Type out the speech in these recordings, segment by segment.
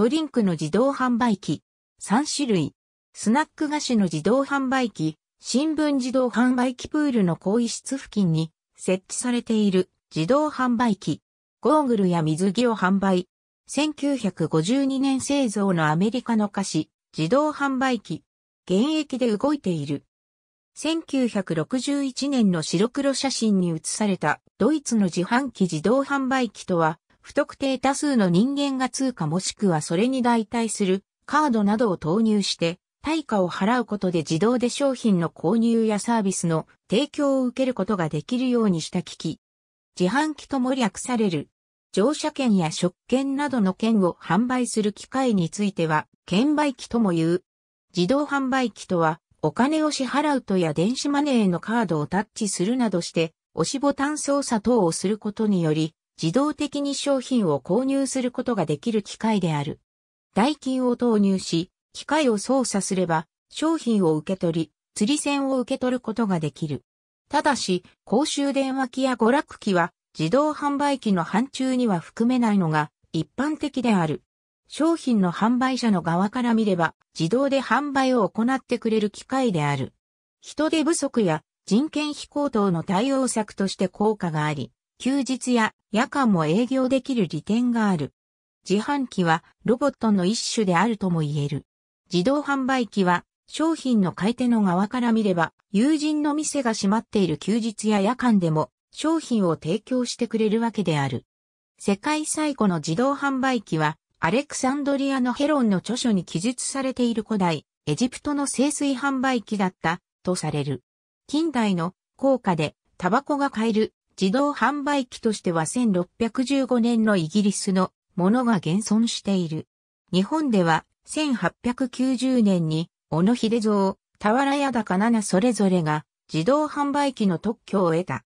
ドリンクの自動販売機、3種類、スナック菓子の自動販売機、新聞自動販売機プールの更衣室付近に設置されている自動販売機、ゴーグルや水着を販売。1952年製造のアメリカの菓子、自動販売機、現役で動いている。1961年の白黒写真に写されたドイツの自販機自動販売機とは不特定多数の人間が通貨もしくはそれに代替するカードなどを投入して、対価を払うことで自動で商品の購入やサービスの提供を受けることができるようにした機器。自販機とも略される。乗車券や食券などの券を販売する機械については、券売機とも言う。自動販売機とは、お金を支払うとや電子マネーのカードをタッチするなどして、押しボタン操作等をすることにより、自動的に商品を購入することができる機械である。代金を投入し、機械を操作すれば、商品を受け取り、釣り銭を受け取ることができる。ただし、公衆電話機や娯楽機は、自動販売機の範疇には含めないのが一般的である。商品の販売者の側から見れば、自動で販売を行ってくれる機械である。人手不足や人件費高騰の対応策として効果があり、休日や夜間も営業できる利点がある。自販機はロボットの一種であるとも言える。自動販売機は商品の買い手の側から見れば友人の店が閉まっている休日や夜間でも商品を提供してくれるわけである。世界最古の自動販売機はアレクサンドリアのヘロンの著書に記述されている古代エジプトの清水販売機だったとされる。近代の高価でタバコが買える自動販売機としては1615年のイギリスのものが現存している。日本では1890年に小野秀蔵、俵屋高々それぞれが自動販売機の特許を得た。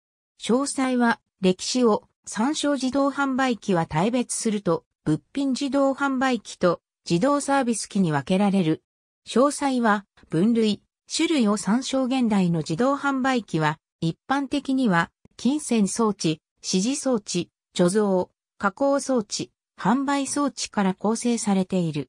詳細は歴史を参照自動販売機は大別すると物品自動販売機と自動サービス機に分けられる。詳細は分類、種類を参照現代の自動販売機は一般的には金銭装置、指示装置、貯蔵、加工装置、販売装置から構成されている。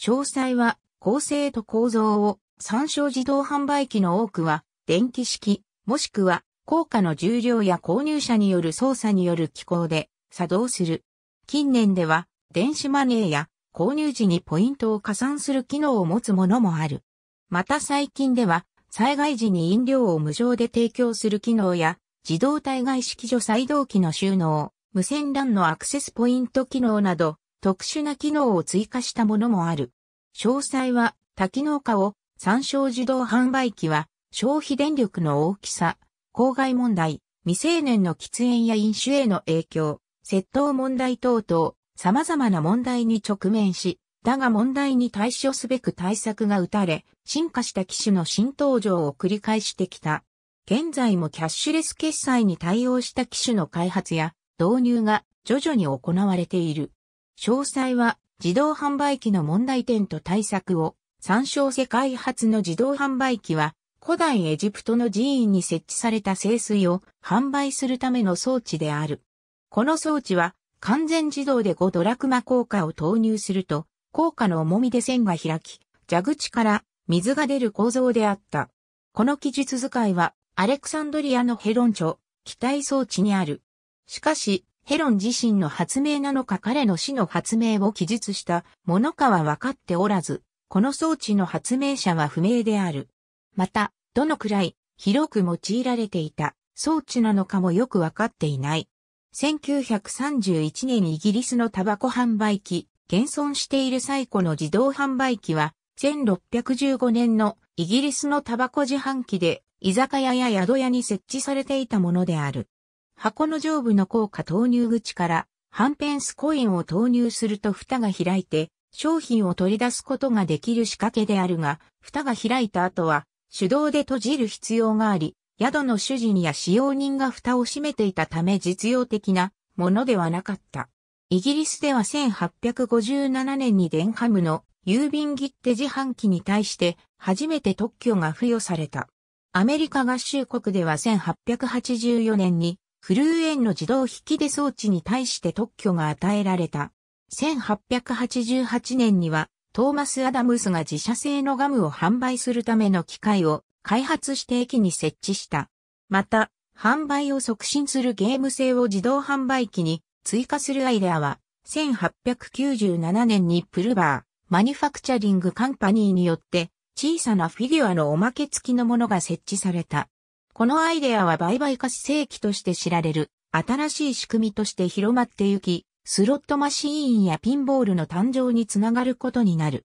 詳細は構成と構造を参照自動販売機の多くは電気式、もしくは効果の重量や購入者による操作による機構で作動する。近年では電子マネーや購入時にポイントを加算する機能を持つものもある。また最近では災害時に飲料を無償で提供する機能や自動体外式除細動機の収納、無線 LAN のアクセスポイント機能など、特殊な機能を追加したものもある。詳細は、多機能化を、参照自動販売機は、消費電力の大きさ、公害問題、未成年の喫煙や飲酒への影響、窃盗問題等々、様々な問題に直面し、だが問題に対処すべく対策が打たれ、進化した機種の新登場を繰り返してきた。現在もキャッシュレス決済に対応した機種の開発や導入が徐々に行われている。詳細は自動販売機の問題点と対策を参照世界初の自動販売機は古代エジプトの寺院に設置された清水を販売するための装置である。この装置は完全自動で5ドラクマ硬貨を投入すると硬貨の重みで線が開き、蛇口から水が出る構造であった。この記述使いはアレクサンドリアのヘロン著、機体装置にある。しかし、ヘロン自身の発明なのか彼の死の発明を記述したものかは分かっておらず、この装置の発明者は不明である。また、どのくらい広く用いられていた装置なのかもよく分かっていない。1931年イギリスのタバコ販売機、現存している最古の自動販売機は、1615年のイギリスのタバコ自販機で居酒屋や宿屋に設置されていたものである。箱の上部の硬貨投入口からハンペンスコインを投入すると蓋が開いて商品を取り出すことができる仕掛けであるが、蓋が開いた後は手動で閉じる必要があり、宿の主人や使用人が蓋を閉めていたため実用的なものではなかった。イギリスでは1857年にデンハムの郵便切手自販機に対して初めて特許が付与された。アメリカ合衆国では1884年にフルーンの自動引き出装置に対して特許が与えられた。1888年にはトーマス・アダムスが自社製のガムを販売するための機械を開発して駅に設置した。また、販売を促進するゲーム性を自動販売機に追加するアイデアは、1897年にプルバー、マニファクチャリングカンパニーによって小さなフィギュアのおまけ付きのものが設置された。このアイデアは売買化し正規として知られる新しい仕組みとして広まってゆき、スロットマシーンやピンボールの誕生につながることになる。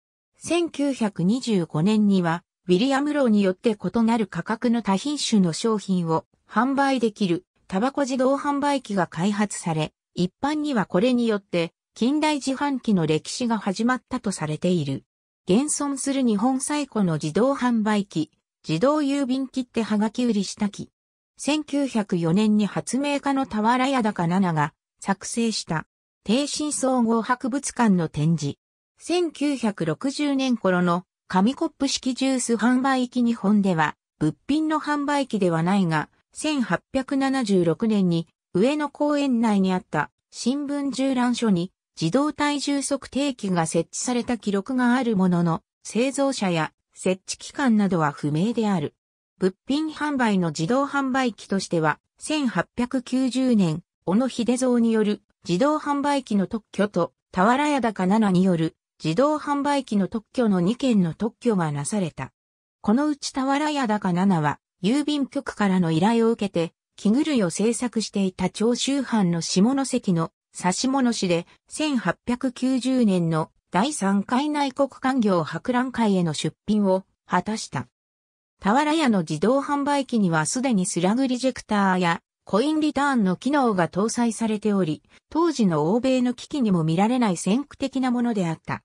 1925年には、ウィリアム・ローによって異なる価格の多品種の商品を販売できるタバコ自動販売機が開発され、一般にはこれによって近代自販機の歴史が始まったとされている。現存する日本最古の自動販売機、自動郵便切手はがき売りした機。1904年に発明家の俵屋高七が作成した低神総合博物館の展示。1960年頃の紙コップ式ジュース販売機日本では物品の販売機ではないが、1876年に上野公園内にあった新聞縦覧書に自動体重測定器が設置された記録があるものの、製造者や設置機関などは不明である。物品販売の自動販売機としては、1890年、小野秀蔵による自動販売機の特許と、俵屋高7による自動販売機の特許の2件の特許がなされた。このうち俵屋高7は、郵便局からの依頼を受けて、着ぐるいを制作していた長州藩の下関のし物市で1890年の第3回内国官業博覧会への出品を果たした。俵屋の自動販売機にはすでにスラグリジェクターやコインリターンの機能が搭載されており、当時の欧米の機器にも見られない先駆的なものであった。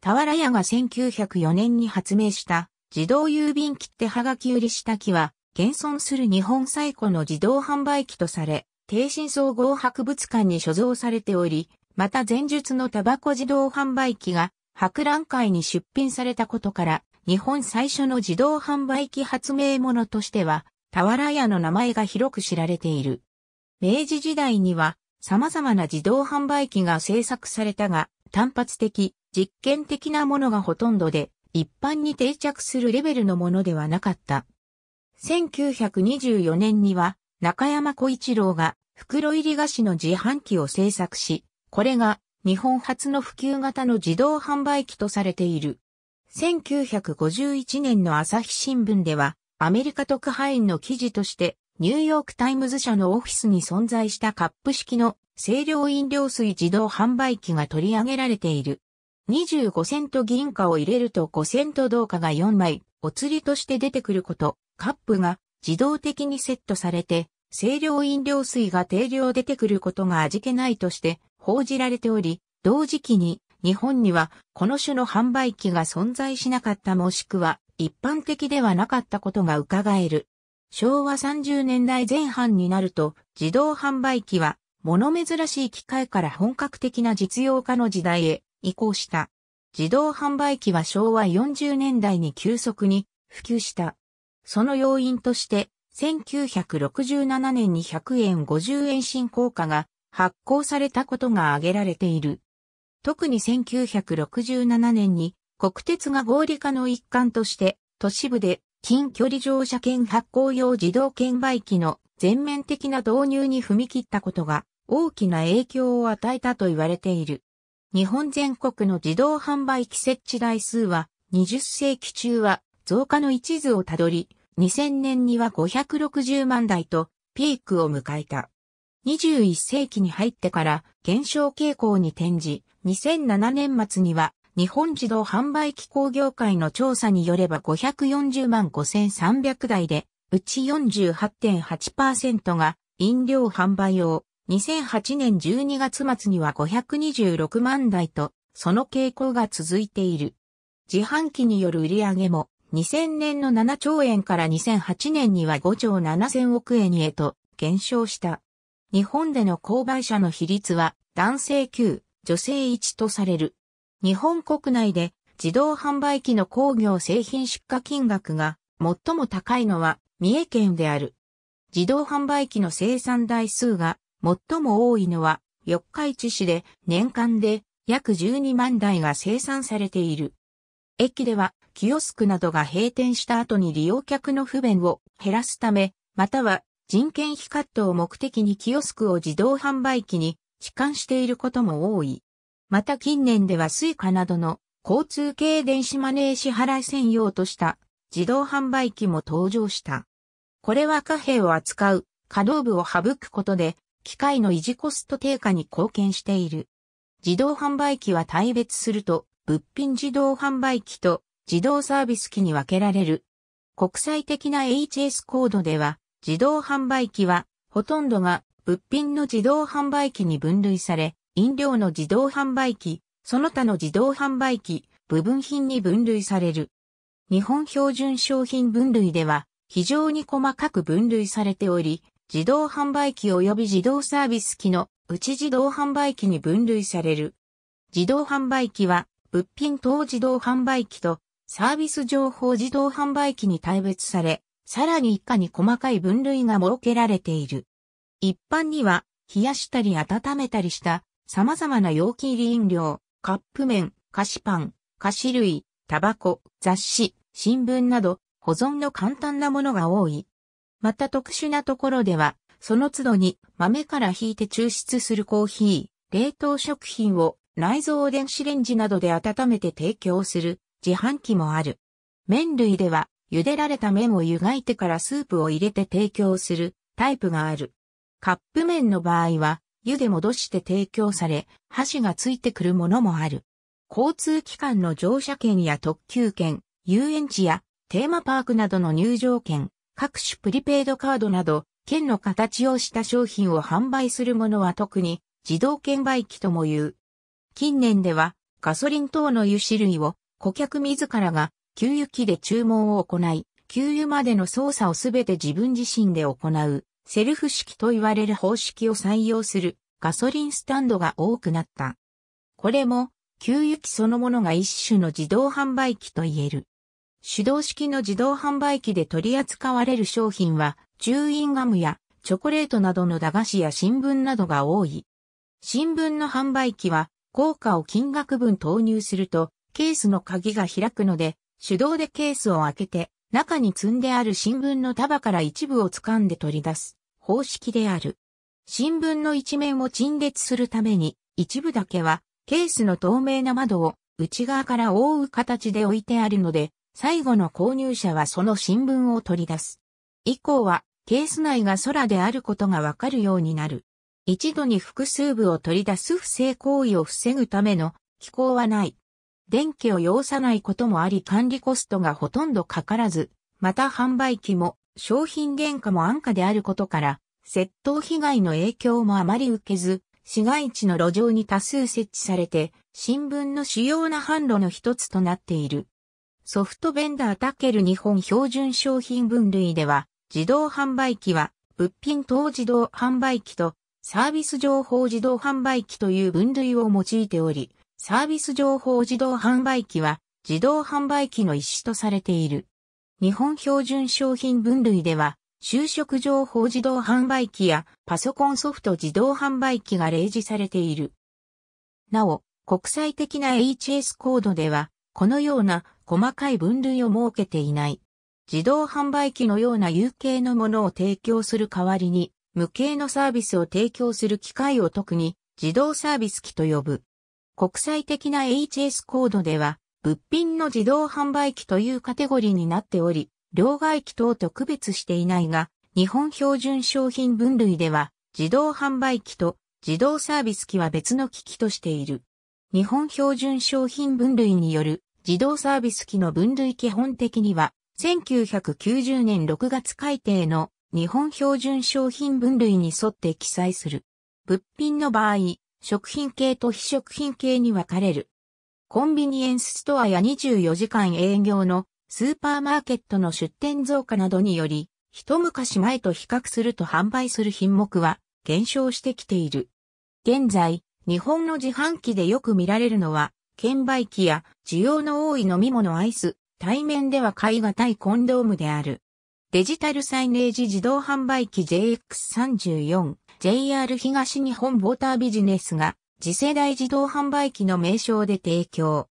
俵屋が1904年に発明した自動郵便切手はがき売りした機は、現存する日本最古の自動販売機とされ、低信総合博物館に所蔵されており、また前述のタバコ自動販売機が博覧会に出品されたことから、日本最初の自動販売機発明者としては、俵屋の名前が広く知られている。明治時代には様々な自動販売機が製作されたが、単発的、実験的なものがほとんどで、一般に定着するレベルのものではなかった。1924年には中山小一郎が袋入り菓子の自販機を製作し、これが日本初の普及型の自動販売機とされている。1951年の朝日新聞では、アメリカ特派員の記事として、ニューヨークタイムズ社のオフィスに存在したカップ式の清涼飲料水自動販売機が取り上げられている。25セント銀貨を入れると5セント銅貨が4枚、お釣りとして出てくること、カップが自動的にセットされて、清涼飲料水が定量出てくることが味気ないとして報じられており、同時期に日本にはこの種の販売機が存在しなかったもしくは一般的ではなかったことが伺える。昭和30年代前半になると自動販売機は物珍しい機械から本格的な実用化の時代へ移行した。自動販売機は昭和40年代に急速に普及した。その要因として1967年に100円50円新硬貨が発行されたことが挙げられている。特に1967年に国鉄が合理化の一環として都市部で近距離乗車券発行用自動券売機の全面的な導入に踏み切ったことが大きな影響を与えたと言われている。日本全国の自動販売機設置台数は20世紀中は増加の一途をたどり、2000年には560万台とピークを迎えた。21世紀に入ってから減少傾向に転じ、2007年末には日本自動販売機構業界の調査によれば540万5300台で、うち48.8%が飲料販売用、2008年12月末には526万台と、その傾向が続いている。自販機による売り上げも2000年の7兆円から2008年には5兆7000億円へと減少した。日本での購買者の比率は男性9、女性1とされる。日本国内で自動販売機の工業製品出荷金額が最も高いのは三重県である。自動販売機の生産台数が最も多いのは四日市市で年間で約12万台が生産されている。駅ではキヨスクなどが閉店した後に利用客の不便を減らすため、または人件費カットを目的にキヨスクを自動販売機に置換していることも多い。また近年ではスイカなどの交通系電子マネー支払い専用とした自動販売機も登場した。これは貨幣を扱う稼働部を省くことで機械の維持コスト低下に貢献している。自動販売機は大別すると物品自動販売機と自動サービス機に分けられる。国際的な HS コードでは、自動販売機は、ほとんどが物品の自動販売機に分類され、飲料の自動販売機、その他の自動販売機、部分品に分類される。日本標準商品分類では、非常に細かく分類されており、自動販売機及び自動サービス機のうち自動販売機に分類される。自動販売機は、物品等自動販売機とサービス情報自動販売機に大別され、さらに以下に細かい分類が設けられている。一般には、冷やしたり温めたりした様々な容器入り飲料、カップ麺、菓子パン、菓子類、タバコ、雑誌、新聞など保存の簡単なものが多い。また特殊なところでは、その都度に豆から引いて抽出するコーヒー、冷凍食品を内蔵電子レンジなどで温めて提供する自販機もある。麺類では、茹でられた麺を湯がいてからスープを入れて提供するタイプがある。カップ麺の場合は、湯で戻して提供され、箸がついてくるものもある。交通機関の乗車券や特急券、遊園地やテーマパークなどの入場券、各種プリペイドカードなど、券の形をした商品を販売するものは特に自動券売機とも言う。近年ではガソリン等の油脂類を顧客自らが給油機で注文を行い、給油までの操作をすべて自分自身で行う、セルフ式と言われる方式を採用するガソリンスタンドが多くなった。これも、給油機そのものが一種の自動販売機と言える。手動式の自動販売機で取り扱われる商品は、チューインガムやチョコレートなどの駄菓子や新聞などが多い。新聞の販売機は、効果を金額分投入すると、ケースの鍵が開くので、手動でケースを開けて、中に積んである新聞の束から一部を掴んで取り出す方式である。新聞の一面を陳列するために、一部だけはケースの透明な窓を内側から覆う形で置いてあるので、最後の購入者はその新聞を取り出す。以降は、ケース内が空であることがわかるようになる。一度に複数部を取り出す不正行為を防ぐための機構はない。電気を要さないこともあり管理コストがほとんどかからず、また販売機も商品原価も安価であることから、窃盗被害の影響もあまり受けず、市街地の路上に多数設置されて、新聞の主要な販路の一つとなっている。ソフトベンダータケル日本標準商品分類では、自動販売機は、物品等自動販売機と、サービス情報自動販売機という分類を用いており、サービス情報自動販売機は自動販売機の一種とされている。日本標準商品分類では、就職情報自動販売機やパソコンソフト自動販売機が例示されている。なお、国際的な HS コードでは、このような細かい分類を設けていない。自動販売機のような有形のものを提供する代わりに、無形のサービスを提供する機械を特に自動サービス機と呼ぶ。国際的な HS コードでは、物品の自動販売機というカテゴリーになっており、両替機等と区別していないが、日本標準商品分類では、自動販売機と自動サービス機は別の機器としている。日本標準商品分類による自動サービス機の分類基本的には、1990年6月改定の日本標準商品分類に沿って記載する。物品の場合、食品系と非食品系に分かれる。コンビニエンスストアや24時間営業のスーパーマーケットの出店増加などにより、一昔前と比較すると販売する品目は減少してきている。現在、日本の自販機でよく見られるのは、券売機や需要の多い飲み物アイス、対面では買い難いコンドームである。デジタルサイネージ自動販売機 JX34。JR 東日本ォータービジネスが次世代自動販売機の名称で提供。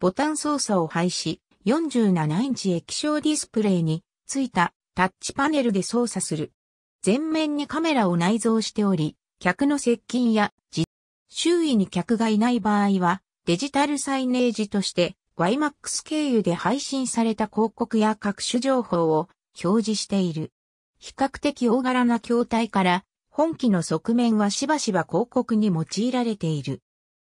ボタン操作を廃止、47インチ液晶ディスプレイについたタッチパネルで操作する。前面にカメラを内蔵しており、客の接近や周囲に客がいない場合はデジタルサイネージとして YMAX 経由で配信された広告や各種情報を表示している。比較的大柄な筐体から本機の側面はしばしば広告に用いられている。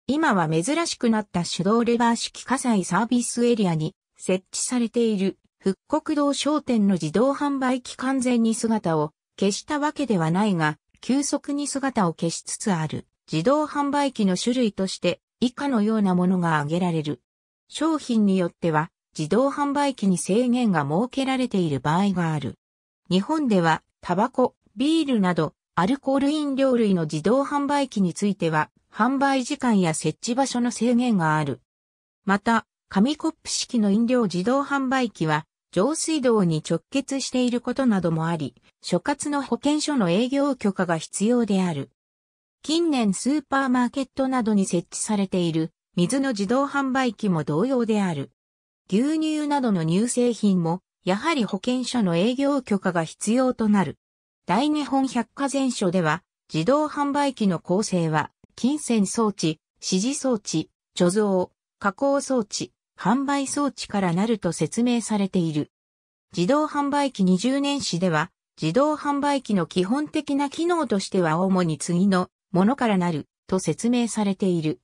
今は珍しくなった手動レバー式火災サービスエリアに設置されている復刻堂商店の自動販売機完全に姿を消したわけではないが、急速に姿を消しつつある自動販売機の種類として以下のようなものが挙げられる。商品によっては自動販売機に制限が設けられている場合がある。日本ではタバコ、ビールなどアルコール飲料類の自動販売機については、販売時間や設置場所の制限がある。また、紙コップ式の飲料自動販売機は、上水道に直結していることなどもあり、所轄の保健所の営業許可が必要である。近年スーパーマーケットなどに設置されている水の自動販売機も同様である。牛乳などの乳製品も、やはり保健所の営業許可が必要となる。大日本百科全書では、自動販売機の構成は、金銭装置、指示装置、貯蔵、加工装置、販売装置からなると説明されている。自動販売機20年史では、自動販売機の基本的な機能としては主に次のものからなると説明されている。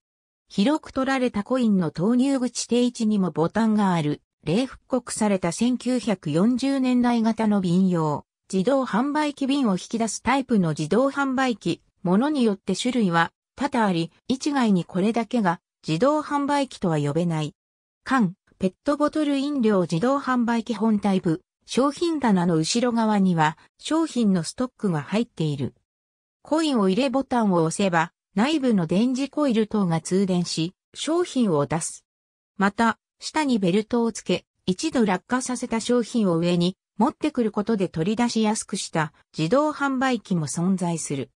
広く取られたコインの投入口定位置にもボタンがある、例復刻された1940年代型の便用。自動販売機瓶を引き出すタイプの自動販売機、ものによって種類は多々あり、一概にこれだけが自動販売機とは呼べない。缶、ペットボトル飲料自動販売機本体部、商品棚の後ろ側には商品のストックが入っている。コインを入れボタンを押せば内部の電磁コイル等が通電し商品を出す。また、下にベルトをつけ、一度落下させた商品を上に持ってくることで取り出しやすくした自動販売機も存在する。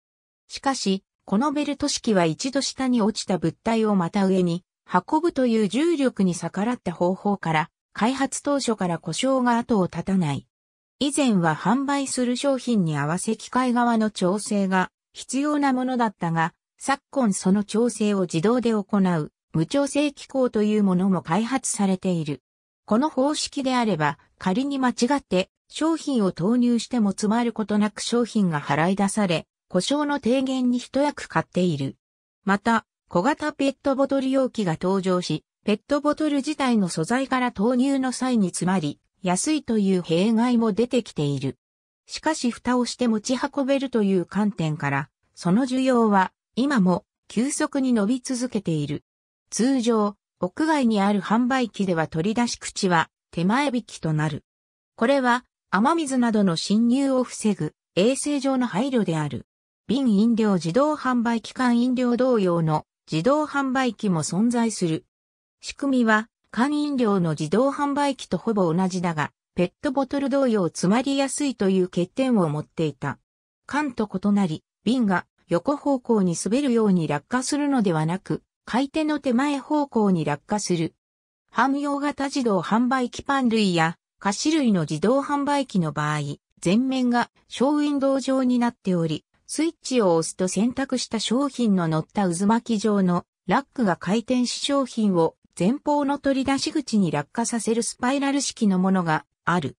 しかし、このベルト式は一度下に落ちた物体をまた上に運ぶという重力に逆らった方法から、開発当初から故障が後を絶たない。以前は販売する商品に合わせ機械側の調整が必要なものだったが、昨今その調整を自動で行う無調整機構というものも開発されている。この方式であれば、仮に間違って商品を投入しても詰まることなく商品が払い出され、故障の低減に一役買っている。また、小型ペットボトル容器が登場し、ペットボトル自体の素材から投入の際に詰まり、安いという弊害も出てきている。しかし蓋をして持ち運べるという観点から、その需要は今も急速に伸び続けている。通常、屋外にある販売機では取り出し口は手前引きとなる。これは雨水などの侵入を防ぐ衛生上の配慮である。瓶飲料自動販売機缶飲料同様の自動販売機も存在する。仕組みは缶飲料の自動販売機とほぼ同じだが、ペットボトル同様詰まりやすいという欠点を持っていた。缶と異なり、瓶が横方向に滑るように落下するのではなく、買い手の手前方向に落下する汎用型自動販売機パン類や菓子類の自動販売機の場合、前面がショーウィンドウ状になっており、スイッチを押すと選択した商品の乗った渦巻き状のラックが回転し商品を前方の取り出し口に落下させるスパイラル式のものがある。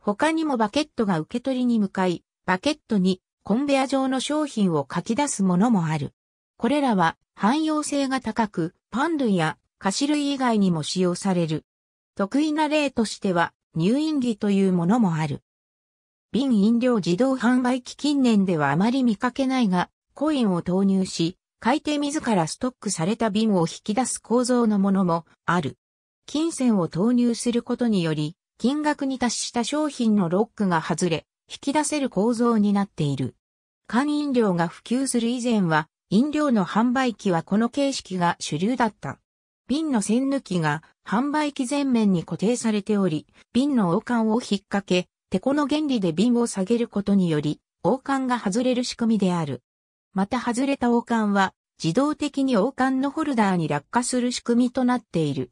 他にもバケットが受け取りに向かい、バケットにコンベア状の商品を書き出すものもある。これらは汎用性が高く、パン類や菓子類以外にも使用される。得意な例としては、入院着というものもある。瓶飲料自動販売機近年ではあまり見かけないが、コインを投入し、買い手自らストックされた瓶を引き出す構造のものもある。金銭を投入することにより、金額に達した商品のロックが外れ、引き出せる構造になっている。缶飲料が普及する以前は、飲料の販売機はこの形式が主流だった。瓶の栓抜きが販売機前面に固定されており、瓶の王冠を引っ掛け、手この原理で瓶を下げることにより、王冠が外れる仕組みである。また外れた王冠は、自動的に王冠のホルダーに落下する仕組みとなっている。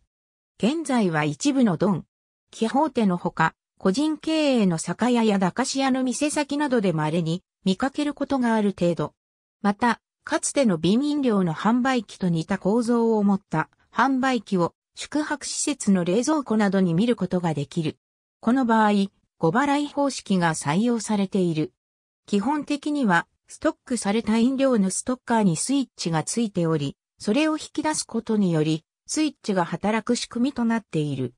現在は一部のドン、キホーテのほか、個人経営の酒屋や駄菓子屋の店先などで稀に見かけることがある程度。また、かつての瓶飲料の販売機と似た構造を持った販売機を宿泊施設の冷蔵庫などに見ることができる。この場合、ご払い方式が採用されている。基本的には、ストックされた飲料のストッカーにスイッチがついており、それを引き出すことにより、スイッチが働く仕組みとなっている。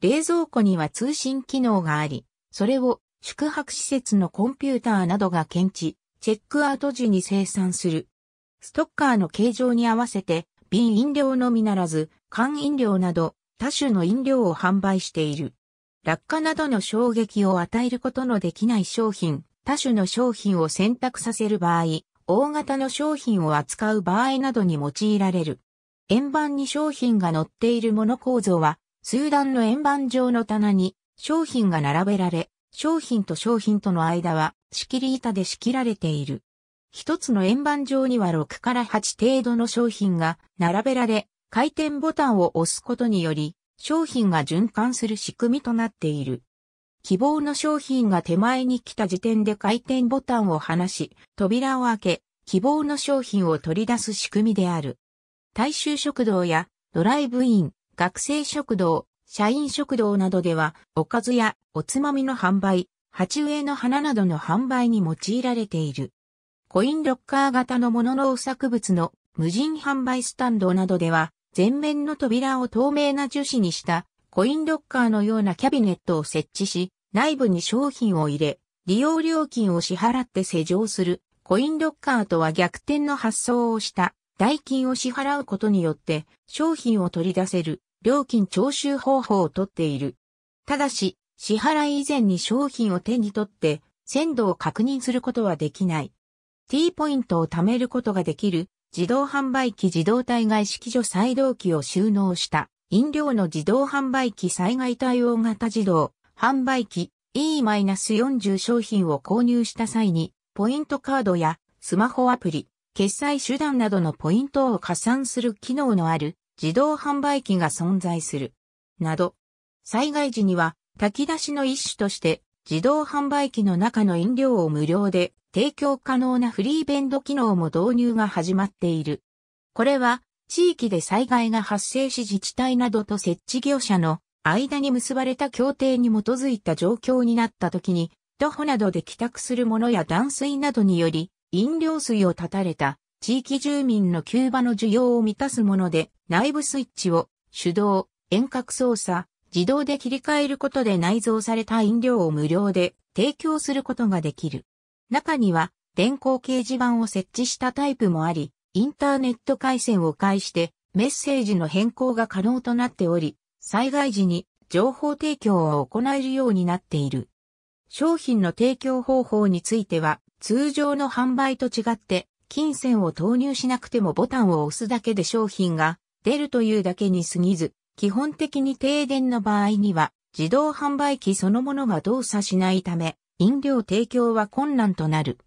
冷蔵庫には通信機能があり、それを宿泊施設のコンピューターなどが検知、チェックアウト時に生産する。ストッカーの形状に合わせて瓶飲料のみならず、缶飲料など多種の飲料を販売している。落下などの衝撃を与えることのできない商品、多種の商品を選択させる場合、大型の商品を扱う場合などに用いられる。円盤に商品が載っているもの構造は、数段の円盤状の棚に商品が並べられ、商品と商品との間は仕切り板で仕切られている。一つの円盤上には6から8程度の商品が並べられ、回転ボタンを押すことにより、商品が循環する仕組みとなっている。希望の商品が手前に来た時点で回転ボタンを離し、扉を開け、希望の商品を取り出す仕組みである。大衆食堂やドライブイン、学生食堂、社員食堂などでは、おかずやおつまみの販売、鉢植えの花などの販売に用いられている。コインロッカー型のものの作物の無人販売スタンドなどでは、前面の扉を透明な樹脂にしたコインロッカーのようなキャビネットを設置し、内部に商品を入れ、利用料金を支払って施錠するコインロッカーとは逆転の発想をした代金を支払うことによって商品を取り出せる料金徴収方法をとっている。ただし、支払い以前に商品を手に取って鮮度を確認することはできない。T ポイントを貯めることができる自動販売機自動対外式所再動機を収納した飲料の自動販売機災害対応型自動販売機 E-40 商品を購入した際にポイントカードやスマホアプリ、決済手段などのポイントを加算する機能のある自動販売機が存在する。など、災害時には炊き出しの一種として自動販売機の中の飲料を無料で提供可能なフリーベンド機能も導入が始まっている。これは、地域で災害が発生し自治体などと設置業者の間に結ばれた協定に基づいた状況になった時に、徒歩などで帰宅する者や断水などにより、飲料水を断たれた地域住民の急場の需要を満たすもので、内部スイッチを手動、遠隔操作、自動で切り替えることで内蔵された飲料を無料で提供することができる。中には電光掲示板を設置したタイプもあり、インターネット回線を介してメッセージの変更が可能となっており、災害時に情報提供を行えるようになっている。商品の提供方法については、通常の販売と違って、金銭を投入しなくてもボタンを押すだけで商品が出るというだけに過ぎず、基本的に停電の場合には、自動販売機そのものが動作しないため、飲料提供は困難となる。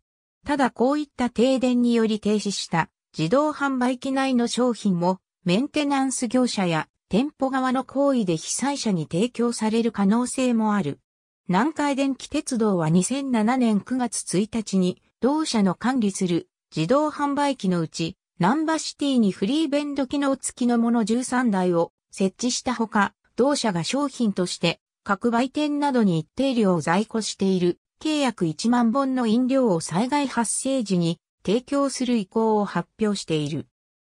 ただこういった停電により停止した自動販売機内の商品もメンテナンス業者や店舗側の行為で被災者に提供される可能性もある。南海電気鉄道は2007年9月1日に同社の管理する自動販売機のうち南波シティにフリーベンド機能付きのもの13台を設置したほか、同社が商品として各売店などに一定量在庫している契約1万本の飲料を災害発生時に提供する意向を発表している。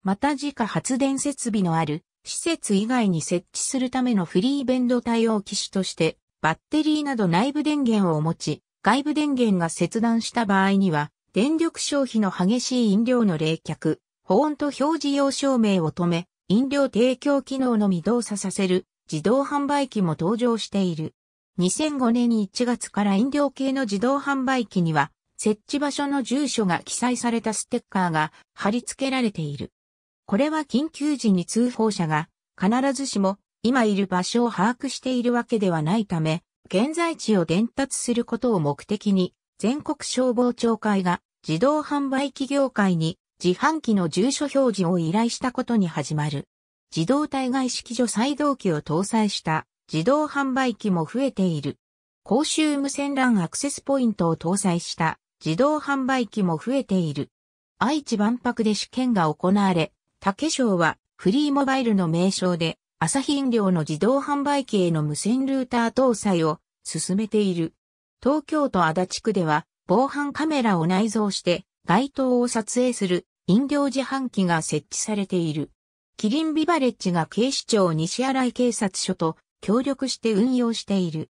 また自家発電設備のある施設以外に設置するためのフリーベンド対応機種として、バッテリーなど内部電源を持ち、外部電源が切断した場合には、電力消費の激しい飲料の冷却、保温と表示用証明を止め、飲料提供機能のみ動作させる自動販売機も登場している。2005年1月から飲料系の自動販売機には、設置場所の住所が記載されたステッカーが貼り付けられている。これは緊急時に通報者が必ずしも今いる場所を把握しているわけではないため、現在地を伝達することを目的に、全国消防庁会が自動販売機業界に自販機の住所表示を依頼したことに始まる。自動体外式除細動機を搭載した自動販売機も増えている。公衆無線 LAN アクセスポイントを搭載した自動販売機も増えている。愛知万博で試験が行われ、竹賞はフリーモバイルの名称で、朝日飲料の自動販売機への無線ルーター搭載を進めている。東京都足立区では防犯カメラを内蔵して街灯を撮影する飲料自販機が設置されている。キリンビバレッジが警視庁西新井警察署と協力して運用している。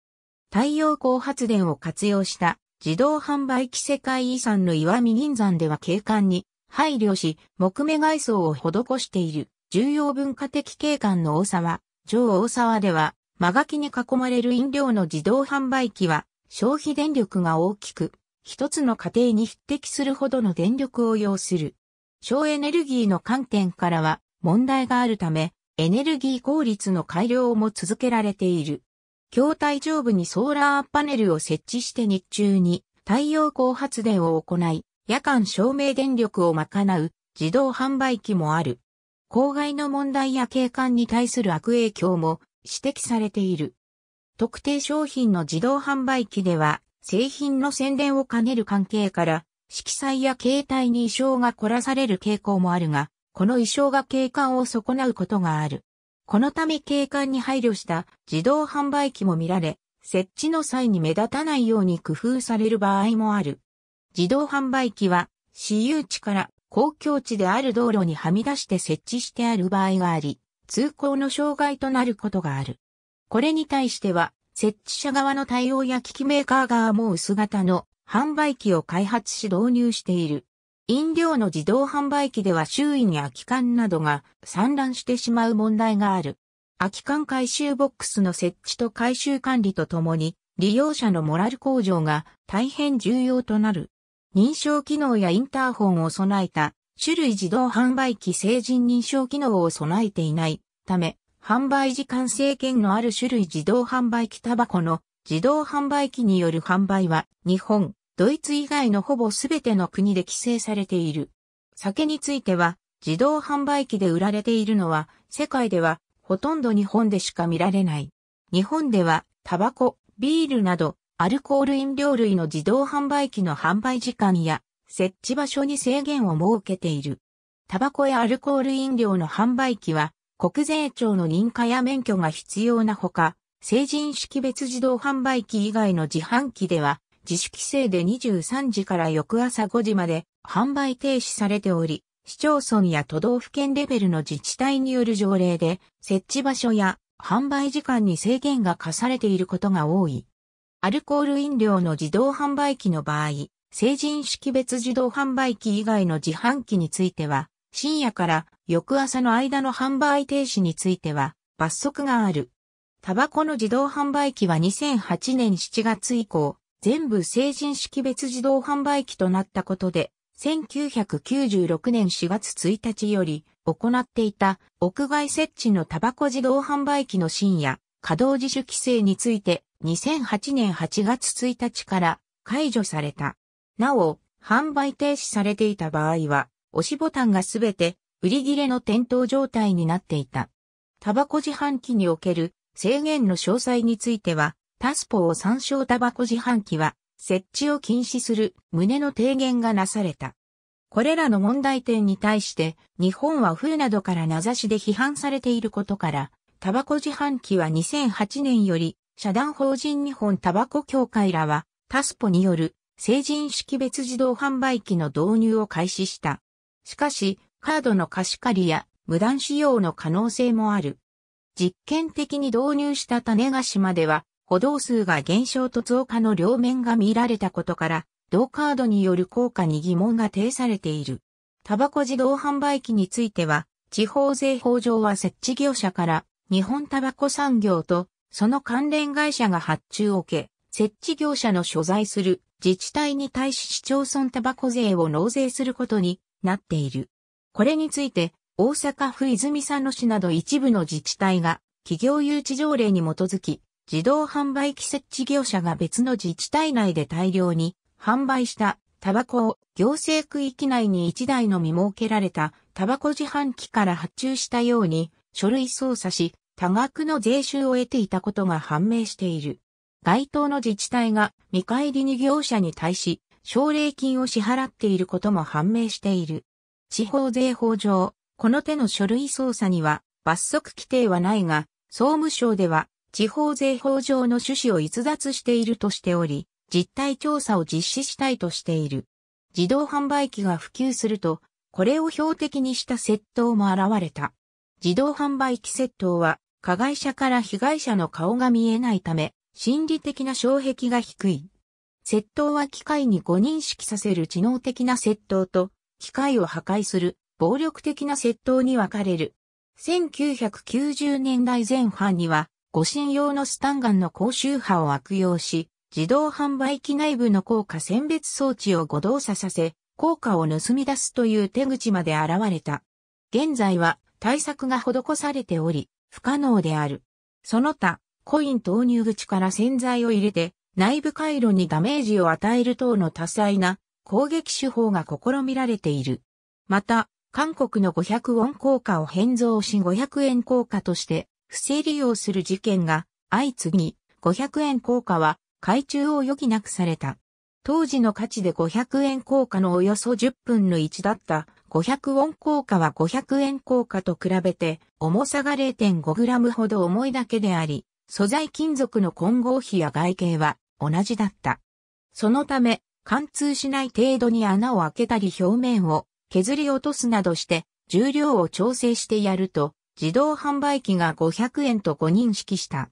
太陽光発電を活用した自動販売機世界遺産の岩見銀山では景観に配慮し、木目外装を施している重要文化的景観の大沢、上大沢では、間垣に囲まれる飲料の自動販売機は消費電力が大きく、一つの家庭に匹敵するほどの電力を要する。省エネルギーの観点からは問題があるため、エネルギー効率の改良も続けられている。筐体上部にソーラーパネルを設置して日中に太陽光発電を行い、夜間照明電力を賄う自動販売機もある。公害の問題や景観に対する悪影響も指摘されている。特定商品の自動販売機では製品の宣伝を兼ねる関係から色彩や形態に意匠が凝らされる傾向もあるが、この意匠が景観を損なうことがある。このため景観に配慮した自動販売機も見られ、設置の際に目立たないように工夫される場合もある。自動販売機は、私有地から公共地である道路にはみ出して設置してある場合があり、通行の障害となることがある。これに対しては、設置者側の対応や機器メーカー側も薄型の販売機を開発し導入している。飲料の自動販売機では周囲に空き缶などが散乱してしまう問題がある。空き缶回収ボックスの設置と回収管理とともに、利用者のモラル向上が大変重要となる。認証機能やインターホンを備えた種類自動販売機成人認証機能を備えていないため、販売時間制限のある種類自動販売機タバコの自動販売機による販売は日本、ドイツ以外のほぼすべての国で規制されている。酒については、自動販売機で売られているのは、世界ではほとんど日本でしか見られない。日本では、タバコ、ビールなど、アルコール飲料類の自動販売機の販売時間や、設置場所に制限を設けている。タバコやアルコール飲料の販売機は、国税庁の認可や免許が必要なほか、成人識別自動販売機以外の自販機では、自主規制で23時から翌朝5時まで販売停止されており、市町村や都道府県レベルの自治体による条例で、設置場所や販売時間に制限が課されていることが多い。アルコール飲料の自動販売機の場合、成人識別自動販売機以外の自販機については、深夜から翌朝の間の販売停止については罰則がある。タバコの自動販売機は2008年7月以降、全部成人識別自動販売機となったことで、1996年4月1日より行っていた屋外設置のタバコ自動販売機の深夜、稼働自主規制について2008年8月1日から解除された。なお、販売停止されていた場合は、押しボタンがすべて売り切れの点灯状態になっていた。タバコ自販機における制限の詳細については、タスポを参照タバコ自販機は設置を禁止する旨の提言がなされた。これらの問題点に対して日本は冬などから名指しで批判されていることから、タバコ自販機は2008年より社団法人日本タバコ協会らはタスポによる成人識別自動販売機の導入を開始した。しかし、カードの貸し借りや無断使用の可能性もある。実験的に導入した種ヶ島では、歩道数が減少と増加の両面が見られたことから、同カードによる効果に疑問が呈されている。タバコ自動販売機については、地方税法上は設置業者から日本タバコ産業とその関連会社が発注を受け、設置業者の所在する自治体に対し市町村タバコ税を納税することになっている。これについて、大阪府泉佐野市など一部の自治体が企業誘致条例に基づき自動販売機設置業者が別の自治体内で大量に販売したタバコを行政区域内に1台のみ設けられたタバコ自販機から発注したように書類操作し多額の税収を得ていたことが判明している。該当の自治体が見返りに業者に対し奨励金を支払っていることも判明している。地方税法上、この手の書類操作には罰則規定はないが、総務省では地方税法上の趣旨を逸脱しているとしており、実態調査を実施したいとしている。自動販売機が普及すると、これを標的にした窃盗も現れた。自動販売機窃盗は、加害者から被害者の顔が見えないため、心理的な障壁が低い。窃盗は機械に誤認識させる知能的な窃盗と、機械を破壊する暴力的な窃盗に分かれる。1990年代前半には、護身用のスタンガンの高周波を悪用し、自動販売機内部の効果選別装置を誤動作させ、効果を盗み出すという手口まで現れた。現在は対策が施されており、不可能である。その他、コイン投入口から洗剤を入れて、内部回路にダメージを与える等の多彩な攻撃手法が試みられている。また、韓国の500ウォン効果を変造し500円効果として不正利用する事件が相次ぎ、500円硬貨は海中を余儀なくされた。当時の価値で500円硬貨のおよそ10分の1だった500ウォン硬貨は500円硬貨と比べて重さが 0.5g ほど重いだけであり、素材金属の混合比や外形は同じだった。そのため、貫通しない程度に穴を開けたり表面を削り落とすなどして重量を調整してやると自動販売機が500円と誤認識した。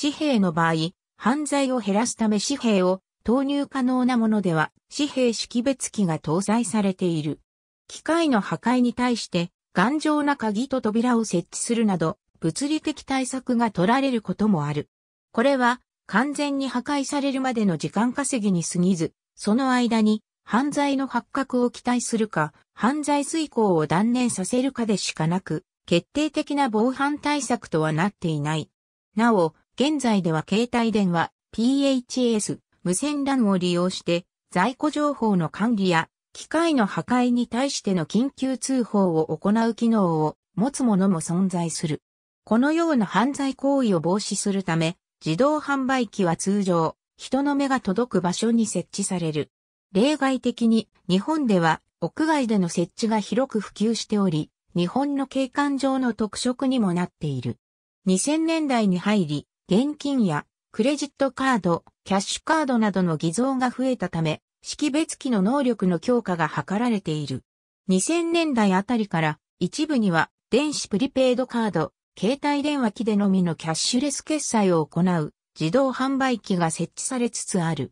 紙幣の場合、犯罪を減らすため紙幣を投入可能なものでは紙幣識別機が搭載されている。機械の破壊に対して頑丈な鍵と扉を設置するなど物理的対策が取られることもある。これは完全に破壊されるまでの時間稼ぎに過ぎず、その間に犯罪の発覚を期待するか、犯罪遂行を断念させるかでしかなく、決定的な防犯対策とはなっていない。なお、現在では携帯電話、PHS、無線 LAN を利用して、在庫情報の管理や、機械の破壊に対しての緊急通報を行う機能を持つものも存在する。このような犯罪行為を防止するため、自動販売機は通常、人の目が届く場所に設置される。例外的に、日本では屋外での設置が広く普及しており、日本の景観上の特色にもなっている。2000年代に入り、現金やクレジットカード、キャッシュカードなどの偽造が増えたため、識別機の能力の強化が図られている。2000年代あたりから一部には電子プリペイドカード、携帯電話機でのみのキャッシュレス決済を行う自動販売機が設置されつつある。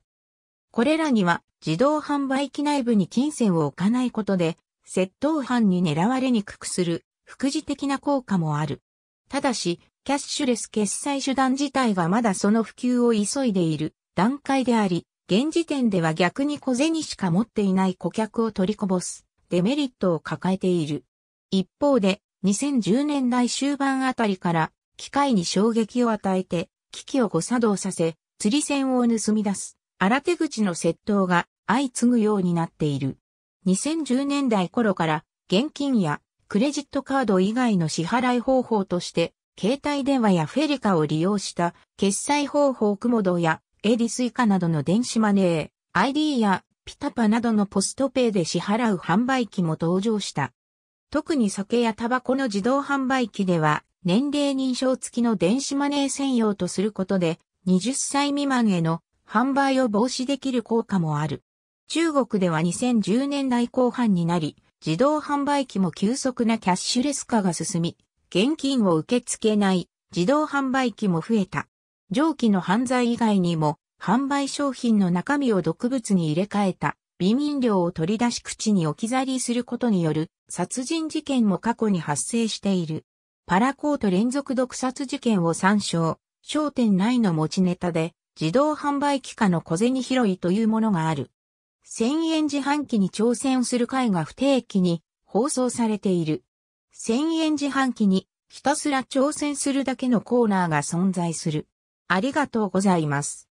これらには自動販売機内部に金銭を置かないことで窃盗犯に狙われにくくする、副次的な効果もある。ただし、キャッシュレス決済手段自体がまだその普及を急いでいる段階であり、現時点では逆に小銭しか持っていない顧客を取りこぼすデメリットを抱えている。一方で、2010年代終盤あたりから機械に衝撃を与えて、機器を誤作動させ、釣り線を盗み出す、荒手口の窃盗が相次ぐようになっている。2010年代頃から現金やクレジットカード以外の支払い方法として携帯電話やフェリカを利用した決済方法クモドやエディスイカなどの電子マネー、ID やピタパなどのポストペイで支払う販売機も登場した。特に酒やタバコの自動販売機では年齢認証付きの電子マネー専用とすることで20歳未満への販売を防止できる効果もある。中国では2010年代後半になり、自動販売機も急速なキャッシュレス化が進み、現金を受け付けない自動販売機も増えた。上記の犯罪以外にも、販売商品の中身を毒物に入れ替えた、微飲料を取り出し口に置き去りすることによる殺人事件も過去に発生している。パラコート連続毒殺事件を参照、商店内の持ちネタで自動販売機下の小銭拾いというものがある。1000円自販機に挑戦する回が不定期に放送されている。1000円自販機にひたすら挑戦するだけのコーナーが存在する。ありがとうございます。